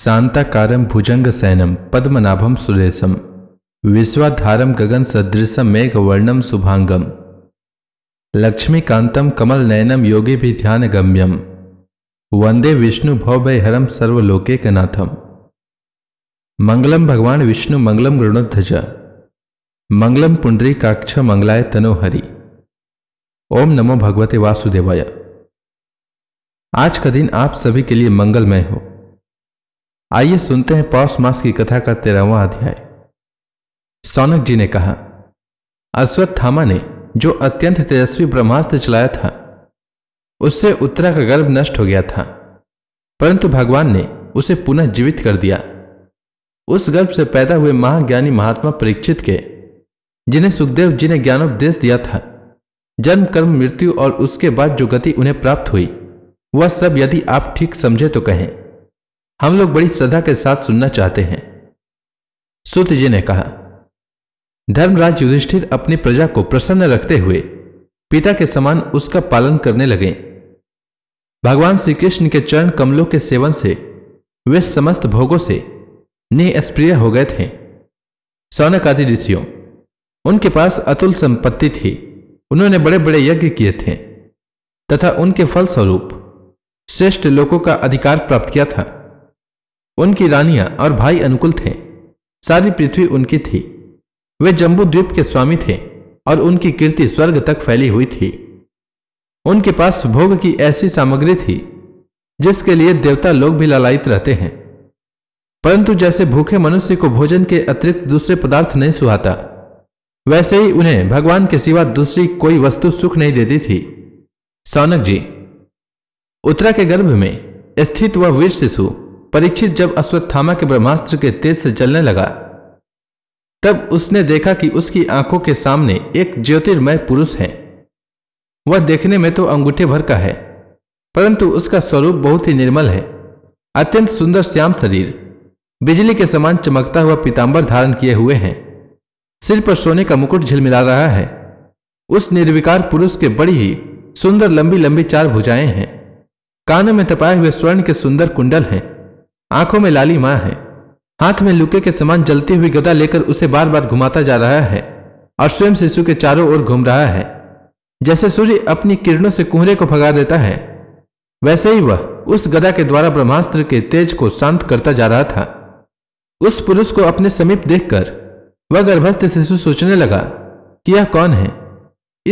శాంతకారం భుజంగశయనం పద్మనాభం సురేశం విశ్వాధారం గగన్ సదృశం మేఘవర్ణం శుభాంగం లక్ష్మీకాంతం కమలనయనం गम्यम वंदे विष्णु भवभयहरम सर्वलोके कनाथम मंगलम भगवान विष्णु मंगलम गरुणध्वज मंगलम पुंडरी काक्ष मंगलाय तनोहरि ओम नमो भगवते वासुदेवाय आज का दिन आप सभी के लिए मंगलमय हो आइए सुनते हैं पौष मास की कथा का तेरहवा अध्याय सौनक जी ने कहा अश्वत्थामा ने जो अत्यंत तेजस्वी ब्रह्मास्त्र चलाया था उससे उत्तरा का गर्भ नष्ट हो गया था परंतु भगवान ने उसे पुनः जीवित कर दिया उस गर्भ से पैदा हुए महाज्ञानी महात्मा परीक्षित के जिन्हें सुखदेव जी ने ज्ञानोपदेश दिया था जन्म कर्म मृत्यु और उसके बाद जो गति उन्हें प्राप्त हुई वह सब यदि आप ठीक समझे तो कहें हम लोग बड़ी श्रद्धा के साथ सुनना चाहते हैं सुत जी ने कहा धर्मराज युधिष्ठिर अपनी प्रजा को प्रसन्न रखते हुए पिता के समान उसका पालन करने लगे भगवान श्री कृष्ण के चरण कमलों के सेवन से वे समस्त भोगों से निस्प्रिय हो गए थे सौनक आदि ऋषियों उनके पास अतुल संपत्ति थी उन्होंने बड़े बड़े यज्ञ किए थे तथा उनके फलस्वरूप श्रेष्ठ लोगों का अधिकार प्राप्त किया था उनकी रानियां और भाई अनुकूल थे सारी पृथ्वी उनकी थी वे जम्बू द्वीप के स्वामी थे और उनकी कीर्ति स्वर्ग तक फैली हुई थी उनके पास भोग की ऐसी सामग्री थी जिसके लिए देवता लोग भी लालायित रहते हैं परंतु जैसे भूखे मनुष्य को भोजन के अतिरिक्त दूसरे पदार्थ नहीं सुहाता वैसे ही उन्हें भगवान के सिवा दूसरी कोई वस्तु सुख नहीं देती थी सौनक जी उत्तरा के गर्भ में स्थित वह वीर शिशु परीक्षित जब अश्वत्थामा के ब्रह्मास्त्र के तेज से जलने लगा तब उसने देखा कि उसकी आंखों के सामने एक ज्योतिर्मय पुरुष है वह देखने में तो अंगूठे भर का है परंतु उसका स्वरूप बहुत ही निर्मल है अत्यंत सुंदर श्याम शरीर बिजली के समान चमकता हुआ पीताम्बर धारण किए हुए हैं सिर पर सोने का मुकुट झिलमिला रहा है उस निर्विकार पुरुष के बड़ी ही सुंदर लंबी लंबी चार भुजाएं हैं कानों में तपाए हुए स्वर्ण के सुंदर कुंडल हैं आंखों में लाली मां है हाथ में लुके के समान जलती हुई गदा लेकर उसे बार बार घुमाता जा रहा है और स्वयं शिशु के चारों ओर घूम रहा है जैसे सूर्य अपनी किरणों से कुहरे को भगा देता है वैसे ही वह उस गदा के द्वारा ब्रह्मास्त्र के तेज को शांत करता जा रहा था उस पुरुष को अपने समीप देखकर वह गर्भस्थ शिशु सोचने लगा कि यह कौन है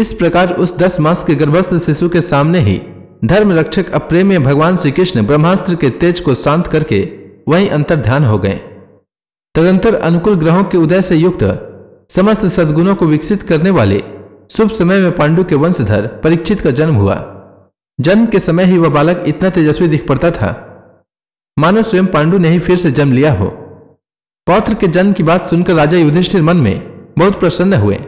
इस प्रकार उस दस मास के गर्भस्थ शिशु के सामने ही धर्म रक्षक अप्रेमी भगवान श्री कृष्ण ब्रह्मास्त्र के तेज को शांत करके वहीं अंतर ध्यान हो गए तदंतर अनुकूल ग्रहों के उदय से युक्त समस्त सद्गुणों को विकसित करने वाले शुभ समय में पांडु के वंशधर परीक्षित का जन्म हुआ जन्म के समय ही वह बालक इतना तेजस्वी दिख पड़ता था मानो स्वयं पांडु ने ही फिर से जन्म लिया हो पौत्र के जन्म की बात सुनकर राजा युधिष्ठिर मन में बहुत प्रसन्न हुए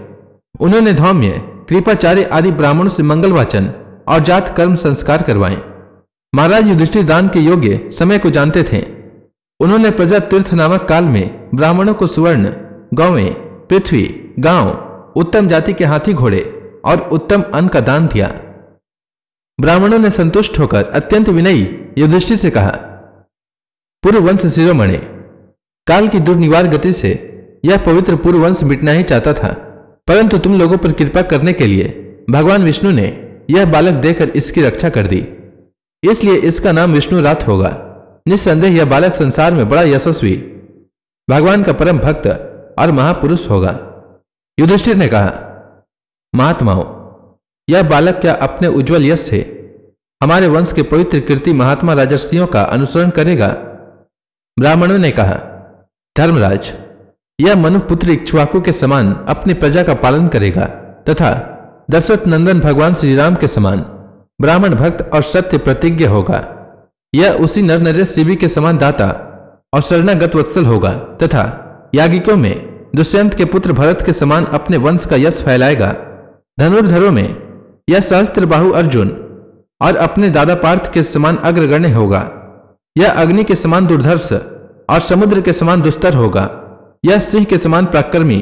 उन्होंने धौम्य कृपाचार्य आदि ब्राह्मणों से मंगल वाचन और जात कर्म संस्कार करवाएं महाराज युधिष्ठिर दान के योग्य समय को जानते थे उन्होंने प्रजा तीर्थ नामक काल में ब्राह्मणों को सुवर्ण गौवें पृथ्वी गांव उत्तम जाति के हाथी घोड़े और उत्तम अन्न का दान दिया ब्राह्मणों ने संतुष्ट होकर अत्यंत विनयी युधिष्ठि से कहा पूर्व वंश शिरोमणि काल की दुर्निवार गति से यह पवित्र पूर्व वंश मिटना ही चाहता था परंतु तुम लोगों पर कृपा करने के लिए भगवान विष्णु ने यह बालक देकर इसकी रक्षा कर दी इसलिए इसका नाम विष्णु रात होगा निस्संदेह यह बालक संसार में बड़ा यशस्वी भगवान का परम भक्त और महापुरुष होगा युधिष्ठिर ने कहा महात्माओं यह बालक क्या अपने उज्जवल यश से हमारे वंश के पवित्र कृति महात्मा राजस्वियों का अनुसरण करेगा ब्राह्मणों ने कहा धर्मराज यह मनुपुत्र इक्ष्वाकु के समान अपनी प्रजा का पालन करेगा तथा दशरथ नंदन भगवान श्री राम के समान ब्राह्मण भक्त और सत्य प्रतिज्ञ होगा यह उसी नर नरेश शिवी के समान दाता और शरणागत वत्सल होगा तथा याज्ञिकों में दुष्यंत के पुत्र भरत के समान अपने वंश का यश फैलाएगा धनुर्धरों में यह सहस्त्र बाहु अर्जुन और अपने दादा पार्थ के समान अग्रगण्य होगा यह अग्नि के समान दुर्धर्ष और समुद्र के समान दुस्तर होगा यह सिंह के समान प्राकर्मी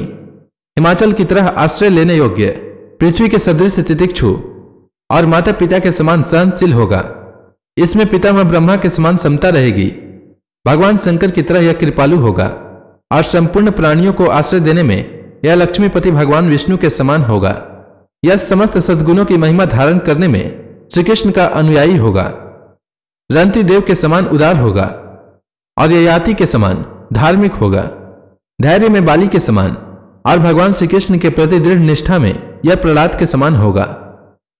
हिमाचल की तरह आश्रय लेने योग्य पृथ्वी के सदृश तितिक्ष और माता पिता के समान सहनशील होगा इसमें पिता व ब्रह्मा के समान समता रहेगी भगवान शंकर की तरह यह कृपालु होगा और संपूर्ण प्राणियों को आश्रय देने में यह लक्ष्मीपति भगवान विष्णु के समान होगा यह समस्त सद्गुणों की महिमा धारण करने में श्री कृष्ण का अनुयायी होगा रंती देव के समान उदार होगा और ययाति के समान धार्मिक होगा धैर्य में बाली के समान और भगवान श्री कृष्ण के प्रति दृढ़ निष्ठा में यह प्रहलाद के समान होगा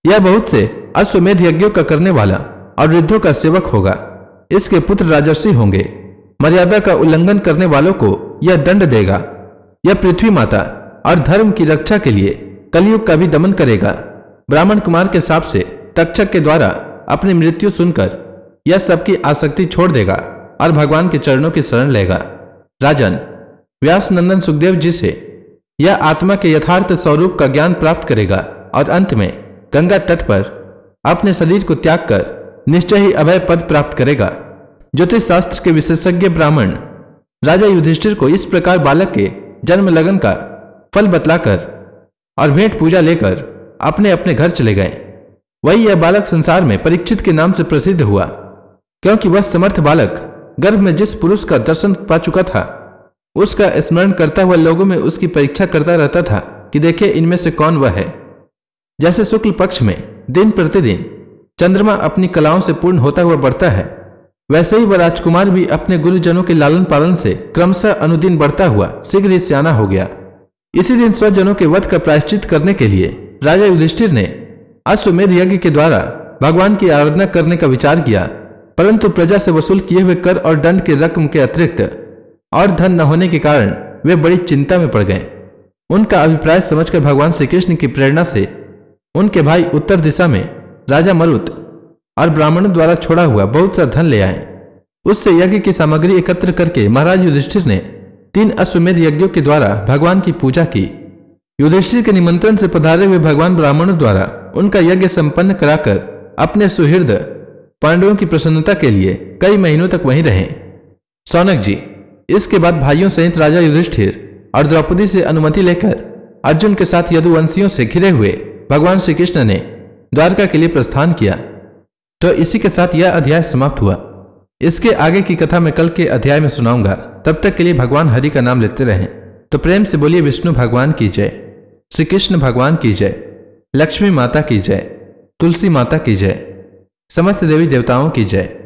यह बहुत से अश्वमेध यज्ञों का करने वाला और वृद्धों का सेवक होगा इसके पुत्र राजर्षि होंगे मर्यादा का उल्लंघन करने वालों को यह दंड देगा यह पृथ्वी माता और धर्म की रक्षा के लिए कलयुग का भी दमन करेगा ब्राह्मण कुमार के साप से तक्षक के द्वारा अपनी मृत्यु सुनकर यह सबकी आसक्ति छोड़ देगा और भगवान के चरणों की शरण लेगा राजन व्यास नंदन सुखदेव जी से यह आत्मा के यथार्थ स्वरूप का ज्ञान प्राप्त करेगा और अंत में गंगा तट पर अपने शरीर को त्याग कर निश्चय ही अभय पद प्राप्त करेगा ज्योतिष शास्त्र के विशेषज्ञ ब्राह्मण राजा युधिष्ठिर को इस प्रकार बालक के जन्म लगन का फल बतलाकर और भेंट पूजा लेकर अपने अपने घर चले गए वही यह बालक संसार में परीक्षित के नाम से प्रसिद्ध हुआ क्योंकि वह समर्थ बालक गर्भ में जिस पुरुष का दर्शन पा चुका था उसका स्मरण करता हुआ लोगों में उसकी परीक्षा करता रहता था कि देखे इनमें से कौन वह है जैसे शुक्ल पक्ष में दिन प्रतिदिन चंद्रमा अपनी कलाओं से पूर्ण होता हुआ बढ़ता है वैसे ही वह राजकुमार भी अपने गुरुजनों के लालन पालन से क्रमशः अनुदिन बढ़ता हुआ शीघ्र ही सियाना हो गया इसी दिन स्वजनों के वध का प्रायश्चित करने के लिए राजा युधिष्ठिर ने अश्वमेध यज्ञ के द्वारा भगवान की आराधना करने का विचार किया परंतु प्रजा से वसूल किए हुए कर और दंड के रकम के अतिरिक्त और धन न होने के कारण वे बड़ी चिंता में पड़ गए उनका अभिप्राय समझकर भगवान श्री कृष्ण की प्रेरणा से उनके भाई उत्तर दिशा में राजा मरुत और ब्राह्मणों द्वारा छोड़ा हुआ बहुत सा धन ले आए उससे यज्ञ की सामग्री एकत्र करके महाराज युधिष्ठिर ने तीन अश्वमेध यज्ञों के द्वारा भगवान की पूजा की युधिष्ठिर के निमंत्रण से पधारे हुए भगवान ब्राह्मणों द्वारा उनका यज्ञ संपन्न कराकर अपने सुहृद पांडवों की प्रसन्नता के लिए कई महीनों तक वहीं रहे सौनक जी इसके बाद भाइयों सहित राजा युधिष्ठिर और द्रौपदी से अनुमति लेकर अर्जुन के साथ यदुवंशियों से घिरे हुए भगवान श्री कृष्ण ने द्वारका के लिए प्रस्थान किया तो इसी के साथ यह अध्याय समाप्त हुआ इसके आगे की कथा मैं कल के अध्याय में सुनाऊंगा तब तक के लिए भगवान हरि का नाम लेते रहें तो प्रेम से बोलिए विष्णु भगवान की जय श्री कृष्ण भगवान की जय लक्ष्मी माता की जय तुलसी माता की जय समस्त देवी देवताओं की जय